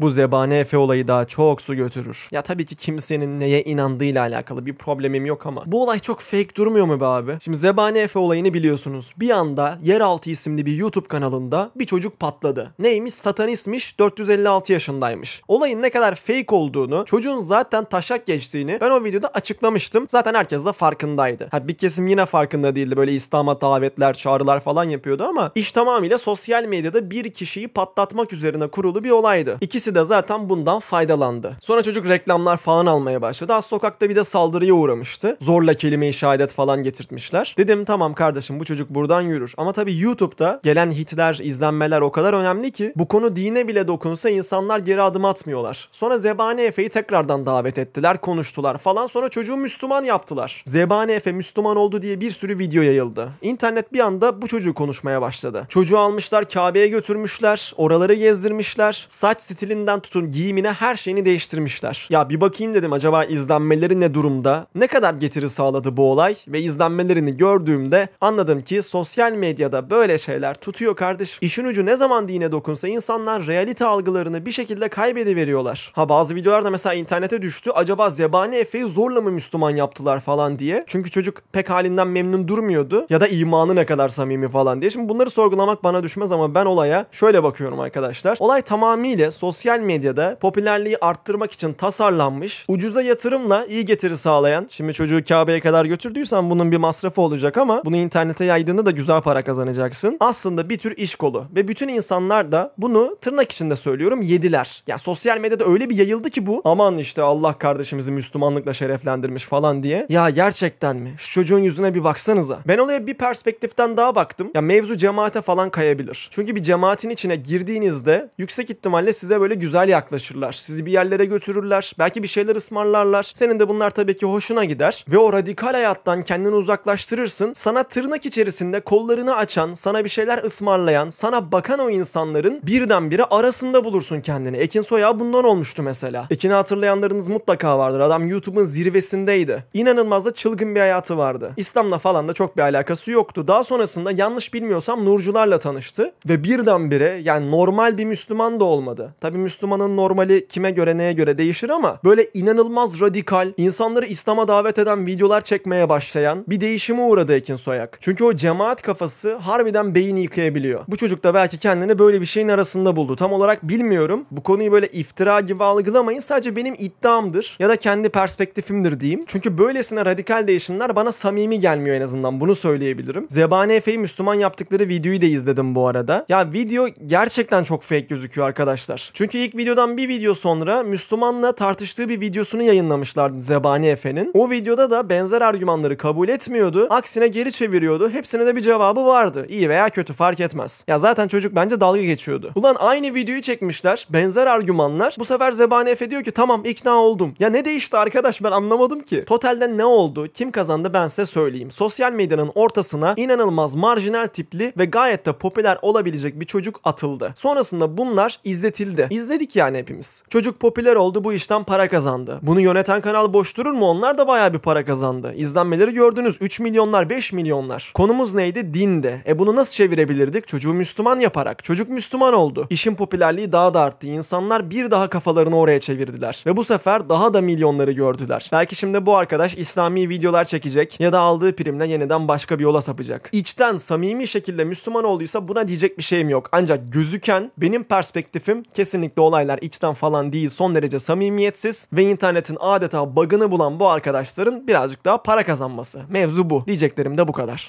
Bu zebane Efe olayı daha çok su götürür. Ya tabii ki kimsenin neye inandığıyla alakalı bir problemim yok ama. Bu olay çok fake durmuyor mu be abi? Şimdi zebane Efe olayını biliyorsunuz. Bir anda Yeraltı isimli bir YouTube kanalında bir çocuk patladı. Neymiş? Satanistmiş, 456 yaşındaymış. Olayın ne kadar fake olduğunu, çocuğun zaten taşak geçtiğini ben o videoda açıklamıştım. Zaten herkes de farkındaydı. Ha bir kesim yine farkında değildi. Böyle İslam'a davetler, çağrılar falan yapıyordu ama iş tamamıyla sosyal medyada bir kişiyi patlatmak üzerine kurulu bir olaydı. İki İkisi de zaten bundan faydalandı. Sonra çocuk reklamlar falan almaya başladı. Az sokakta bir de saldırıya uğramıştı. Zorla kelimeyi şehadet falan getirtmişler. Dedim tamam kardeşim bu çocuk buradan yürür. Ama tabii YouTube'da gelen hitler, izlenmeler o kadar önemli ki bu konu dine bile dokunsa insanlar geri adım atmıyorlar. Sonra Zebani Efe'yi tekrardan davet ettiler, konuştular falan. Sonra çocuğu Müslüman yaptılar. Zebani Efe Müslüman oldu diye bir sürü video yayıldı. İnternet bir anda bu çocuğu konuşmaya başladı. Çocuğu almışlar Kabe'ye götürmüşler, oraları gezdirmişler. Saç stili kıyafetinden tutun giyimine her şeyini değiştirmişler. Ya bir bakayım dedim acaba izlenmeleri ne durumda? Ne kadar getiri sağladı bu olay? Ve izlenmelerini gördüğümde anladım ki sosyal medyada böyle şeyler tutuyor kardeş. İşin ucu ne zaman dine dokunsa insanlar realite algılarını bir şekilde kaybediveriyorlar. Ha bazı videolarda mesela internete düştü. Acaba Zebani Efe'yi zorla mı Müslüman yaptılar falan diye. Çünkü çocuk pek halinden memnun durmuyordu. Ya da imanı ne kadar samimi falan diye. Şimdi bunları sorgulamak bana düşmez ama ben olaya şöyle bakıyorum arkadaşlar. Olay tamamıyla sosyal sosyal medyada popülerliği arttırmak için tasarlanmış, ucuza yatırımla iyi getiri sağlayan, şimdi çocuğu Kabe'ye kadar götürdüysen bunun bir masrafı olacak ama bunu internete yaydığında da güzel para kazanacaksın. Aslında bir tür iş kolu ve bütün insanlar da bunu tırnak içinde söylüyorum yediler. Ya sosyal medyada öyle bir yayıldı ki bu aman işte Allah kardeşimizi Müslümanlıkla şereflendirmiş falan diye. Ya gerçekten mi? Şu çocuğun yüzüne bir baksanıza. Ben olaya bir perspektiften daha baktım. Ya mevzu cemaate falan kayabilir. Çünkü bir cemaatin içine girdiğinizde yüksek ihtimalle size böyle şeylere güzel yaklaşırlar. Sizi bir yerlere götürürler. Belki bir şeyler ısmarlarlar. Senin de bunlar tabii ki hoşuna gider. Ve o radikal hayattan kendini uzaklaştırırsın. Sana tırnak içerisinde kollarını açan, sana bir şeyler ısmarlayan, sana bakan o insanların birdenbire arasında bulursun kendini. Ekin Soya bundan olmuştu mesela. Ekin'i hatırlayanlarınız mutlaka vardır. Adam YouTube'un zirvesindeydi. İnanılmaz da çılgın bir hayatı vardı. İslam'la falan da çok bir alakası yoktu. Daha sonrasında yanlış bilmiyorsam Nurcularla tanıştı. Ve birdenbire yani normal bir Müslüman da olmadı. Tabii Müslümanın normali kime göre neye göre değişir ama böyle inanılmaz radikal, insanları İslam'a davet eden videolar çekmeye başlayan bir değişime uğradı Ekin Soyak. Çünkü o cemaat kafası harbiden beyni yıkayabiliyor. Bu çocuk da belki kendini böyle bir şeyin arasında buldu. Tam olarak bilmiyorum. Bu konuyu böyle iftira gibi algılamayın. Sadece benim iddiamdır ya da kendi perspektifimdir diyeyim. Çünkü böylesine radikal değişimler bana samimi gelmiyor en azından. Bunu söyleyebilirim. Zebani Efe'yi Müslüman yaptıkları videoyu da izledim bu arada. Ya video gerçekten çok fake gözüküyor arkadaşlar. Çünkü çünkü ilk videodan bir video sonra Müslümanla tartıştığı bir videosunu yayınlamışlardı Zebani Efe'nin. O videoda da benzer argümanları kabul etmiyordu. Aksine geri çeviriyordu. Hepsine de bir cevabı vardı. İyi veya kötü fark etmez. Ya zaten çocuk bence dalga geçiyordu. Ulan aynı videoyu çekmişler. Benzer argümanlar. Bu sefer Zebani Efe diyor ki tamam ikna oldum. Ya ne değişti arkadaş ben anlamadım ki. Totalde ne oldu? Kim kazandı ben size söyleyeyim. Sosyal medyanın ortasına inanılmaz marjinal tipli ve gayet de popüler olabilecek bir çocuk atıldı. Sonrasında bunlar izletildi. İz izledik yani hepimiz. Çocuk popüler oldu bu işten para kazandı. Bunu yöneten kanal boş durur mu? Onlar da bayağı bir para kazandı. İzlenmeleri gördünüz 3 milyonlar 5 milyonlar. Konumuz neydi? Dinde. E bunu nasıl çevirebilirdik? Çocuğu Müslüman yaparak. Çocuk Müslüman oldu. İşin popülerliği daha da arttı. İnsanlar bir daha kafalarını oraya çevirdiler. Ve bu sefer daha da milyonları gördüler. Belki şimdi bu arkadaş İslami videolar çekecek ya da aldığı primle yeniden başka bir yola sapacak. İçten samimi şekilde Müslüman olduysa buna diyecek bir şeyim yok. Ancak gözüken benim perspektifim kesinlikle kesinlikle olaylar içten falan değil son derece samimiyetsiz ve internetin adeta bug'ını bulan bu arkadaşların birazcık daha para kazanması. Mevzu bu. Diyeceklerim de bu kadar.